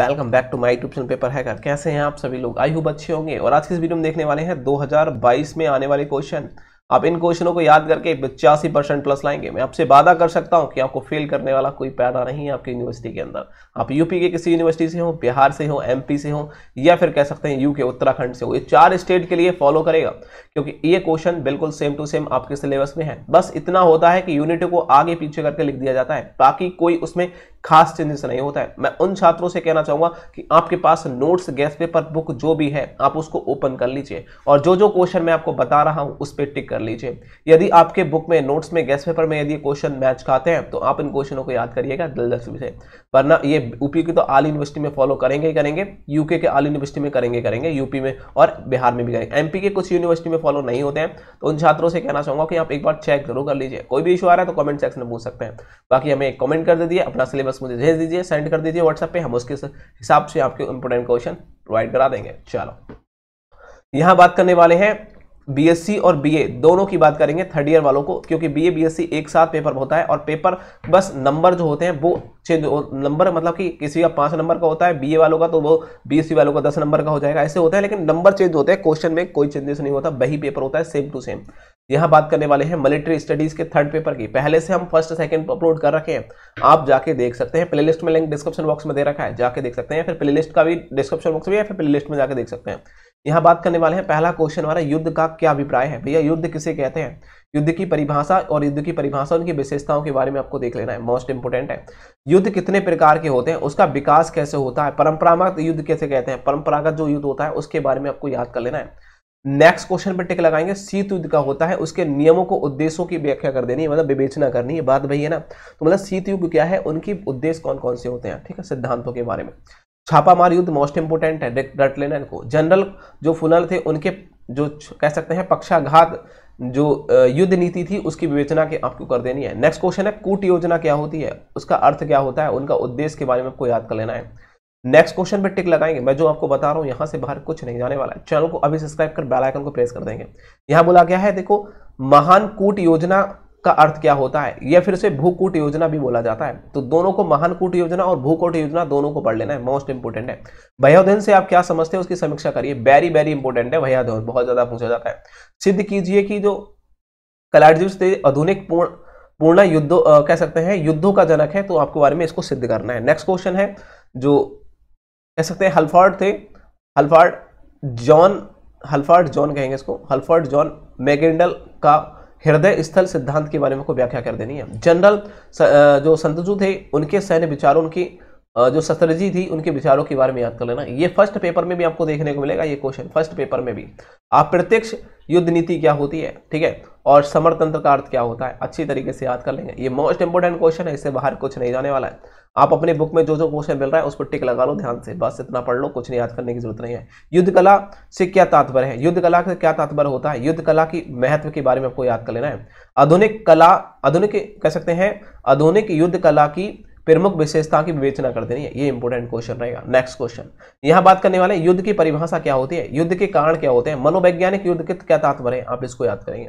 welcome back to my YouTube channel paper कर कैसे हैं आप सभी लोग आई होप अच्छे होंगे और आज के इस वीडियो में देखने वाले हैं 2022 में आने वाले क्वेश्चन आप इन क्वेश्चनों को याद करके पचासी परसेंट प्लस लाएंगे मैं आपसे वादा कर सकता हूँ कि आपको फेल करने वाला कोई पैदा नहीं है आपकी यूनिवर्सिटी के अंदर आप यूपी के किसी यूनिवर्सिटी से हो बिहार से हो एमपी से हो या फिर कह सकते हैं यू के उत्तराखंड से हो ये चार स्टेट के लिए फॉलो करेगा क्योंकि ये क्वेश्चन बिल्कुल सेम टू सेम आपके सिलेबस में है बस इतना होता है कि यूनिट को आगे पीछे करके लिख दिया जाता है बाकी कोई उसमें खास चेंजेस नहीं होता है मैं उन छात्रों से कहना चाहूँगा कि आपके पास नोट्स गैस पेपर बुक जो भी है आप उसको ओपन कर लीजिए और जो जो क्वेश्चन मैं आपको बता रहा हूं उस पर टिक कर लीजिए यदि आपके बुक में नोट्स में गेस्ट पेपर में यदि क्वेश्चन मैच खाते हैं तो आप इन क्वेश्चनों को याद करिएगा दिलदस्वी से वरना ये यूपी की तो आल यूनिवर्सिटी में फॉलो करेंगे ही करेंगे यूके के आल यूनिवर्सिटी में करेंगे करेंगे यूपी में और बिहार में भी करेंगे एमपी के कुछ यूनिवर्सिटी में फॉलो नहीं होते हैं तो उन छात्रों से कहना चाहूंगा कि आप एक बार चेक जरूर कर लीजिए कोई भी इशू आ रहा है तो कमेंट सेक्शन में पूछ सकते हैं बाकी हमें एक कमेंट कर दीजिए अपना सिलेबस मुझे भेज दीजिए सेंड कर दीजिए व्हाट्सएप पर हम उसके हिसाब से आपके इंपोर्टेंट क्वेश्चन प्रोवाइड करा देंगे चलो यहां बात करने वाले हैं बीएससी और बीए दोनों की बात करेंगे थर्ड ईयर वालों को क्योंकि बीए बीएससी एक साथ पेपर होता है और पेपर बस नंबर जो होते हैं वो चेंज नंबर मतलब कि किसी का पाँच नंबर का होता है बीए वालों का तो वो बीएससी वालों का दस नंबर का हो जाएगा ऐसे होता है लेकिन नंबर चेंज होते हैं क्वेश्चन में कोई चेंजेस नहीं होता वही पेपर होता है सेम टू सेम यहाँ बात करने वाले हैं मिलिट्री स्टडीज के थर्ड पेपर की पहले से हम फर्स्ट सेकंड अपलोड कर रखे हैं आप जाके देख सकते हैं प्लेलिस्ट में लिंक डिस्क्रिप्शन बॉक्स में दे रखा है जाके देख सकते हैं फिर प्लेलिस्ट का भी डिस्क्रिप्शन बॉक्स में या फिर प्लेलिस्ट में जाके देख सकते हैं यहाँ बात करने वाले हैं पहला क्वेश्चन हमारा युद्ध का क्या अभिप्राय है भैया युद्ध किसे कहते हैं युद्ध की परिभाषा और युद्ध की परिभाषा उनकी विशेषताओं के बारे में आपको देख लेना है मोस्ट इंपोर्टेंट है युद्ध कितने प्रकार के होते हैं उसका विकास कैसे होता है परंपरागत युद्ध कैसे कहते हैं परंपरागत जो युद्ध होता है उसके बारे में आपको याद कर लेना है नेक्स्ट क्वेश्चन पर टिक लगाएंगे शीत युद्ध का होता है उसके नियमों को उद्देश्यों की व्याख्या कर देनी है मतलब विवेचना करनी है बात भैया है ना तो मतलब शीत युग क्या है उनकी उद्देश्य कौन कौन से होते हैं ठीक है सिद्धांतों के बारे में छापामार युद्ध मोस्ट इंपोर्टेंट है डट लेनन को जनरल जो फुलर थे उनके जो कह सकते हैं पक्षाघात जो युद्ध नीति थी उसकी विवेचना के आपको कर देनी है नेक्स्ट क्वेश्चन है कूट योजना क्या होती है उसका अर्थ क्या होता है उनका उद्देश्य के बारे में आपको याद कर लेना है नेक्स्ट क्वेश्चन पे टिक लगाएंगे मैं जो आपको बता रहा हूँ यहाँ से बाहर कुछ नहीं जाने वाला है चैनल को अभी सब्सक्राइब कर बेल आइकन को प्रेस कर देंगे यहाँ बोला गया है देखो महान कूट योजना का अर्थ क्या होता है या फिर उसे भूकूट योजना भी बोला जाता है तो दोनों को महानकूट योजना और भूकूट योजना दोनों को पढ़ लेना है मोस्ट इंपोर्टेंट है भयाधन से आप क्या समझते हैं उसकी समीक्षा करिए वेरी वेरी इंपोर्टेंट है भयाधन बहुत ज्यादा पूछा जाता है सिद्ध कीजिए कि जो कलार्जुस थे आधुनिक पूर्ण पूर्ण युद्ध कह सकते हैं युद्धों का जनक है तो आपके बारे में इसको सिद्ध करना है नेक्स्ट क्वेश्चन है जो कह सकते हैं हल्फार्ड थे हल्फार्ड जॉन हल्फार्ड जॉन कहेंगे इसको हल्फार्ड जॉन मैगेंडल का हृदय स्थल सिद्धांत के बारे में को व्याख्या कर देनी है जनरल जो संतजू थे उनके सैन्य विचारों की जो सतरजी थी उनके विचारों के बारे में याद कर लेना ये फर्स्ट पेपर में भी आपको देखने को मिलेगा ये क्वेश्चन फर्स्ट पेपर में भी आप प्रत्यक्ष युद्ध नीति क्या होती है ठीक है और तंत्र का अर्थ क्या होता है अच्छी तरीके से याद कर लेंगे ये मोस्ट इंपॉर्टेंट क्वेश्चन है इससे बाहर कुछ नहीं जाने वाला है आप अपने बुक में जो जो क्वेश्चन मिल रहा है उस पर टिक लगा लो ध्यान से बस इतना पढ़ लो कुछ नहीं याद करने की जरूरत नहीं है युद्ध कला से क्या तात्पर्य है युद्ध कला का क्या तात्पर्य होता है युद्ध कला की महत्व के बारे में आपको याद कर लेना है आधुनिक कला आधुनिक कह सकते हैं आधुनिक युद्ध कला की प्रमुख विशेषता की विवेचना कर देनी है ये इंपॉर्टेंट क्वेश्चन रहेगा नेक्स्ट क्वेश्चन यहाँ बात करने वाले युद्ध की परिभाषा क्या होती है युद्ध के कारण क्या होते हैं मनोवैज्ञानिक युद्ध के क्या तात्पर्य है आप इसको याद करेंगे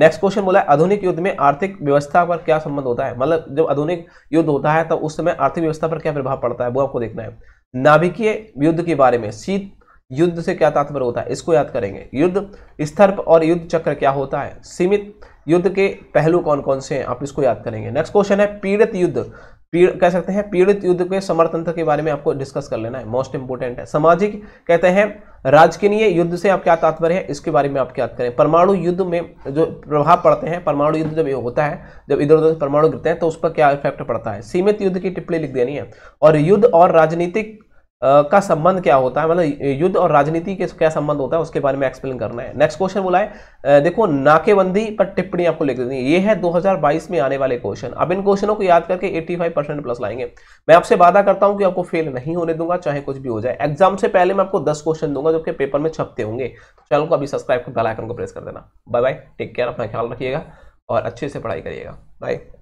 नेक्स्ट क्वेश्चन बोला है आधुनिक युद्ध में आर्थिक व्यवस्था पर क्या संबंध होता है मतलब जब आधुनिक युद्ध होता है तो उस समय आर्थिक व्यवस्था पर क्या प्रभाव पड़ता है वो आपको देखना है नाभिकीय युद्ध के बारे में शीत युद्ध से क्या तात्पर्य होता है इसको याद करेंगे युद्ध स्तर और युद्ध चक्र क्या होता है सीमित युद्ध के पहलू कौन कौन से हैं आप इसको याद करेंगे नेक्स्ट क्वेश्चन है पीड़ित युद्ध कह सकते हैं पीड़ित युद्ध के समर्थन के बारे में आपको डिस्कस कर लेना है मोस्ट इंपोर्टेंट है सामाजिक कहते हैं राजकीय युद्ध से आप क्या तात्पर्य है इसके बारे में आप क्या करें परमाणु युद्ध में जो प्रभाव पड़ते हैं परमाणु युद्ध जब होता है जब इधर उधर परमाणु गिरते हैं तो उस पर क्या इफेक्ट पड़ता है सीमित युद्ध की टिप्पणी लिख देनी है और युद्ध और राजनीतिक का संबंध क्या होता है मतलब युद्ध और राजनीति के क्या संबंध होता है उसके बारे में एक्सप्लेन करना है नेक्स्ट क्वेश्चन बोला है देखो नाकेबंदी पर टिप्पणी आपको लिख देनी है ये है 2022 में आने वाले क्वेश्चन अब इन क्वेश्चनों को याद करके 85 परसेंट प्लस लाएंगे मैं आपसे वादा करता हूं कि आपको फेल नहीं होने दूंगा चाहे कुछ भी हो जाए एग्जाम से पहले मैं आपको दस क्वेश्चन दूंगा जो कि पेपर में छपते होंगे तो चैनल को अभी सब्सक्राइब कर बेलाइकन को प्रेस कर देना बाय बाय टेक केयर अपना ख्याल रखिएगा और अच्छे से पढ़ाई करिएगा बाय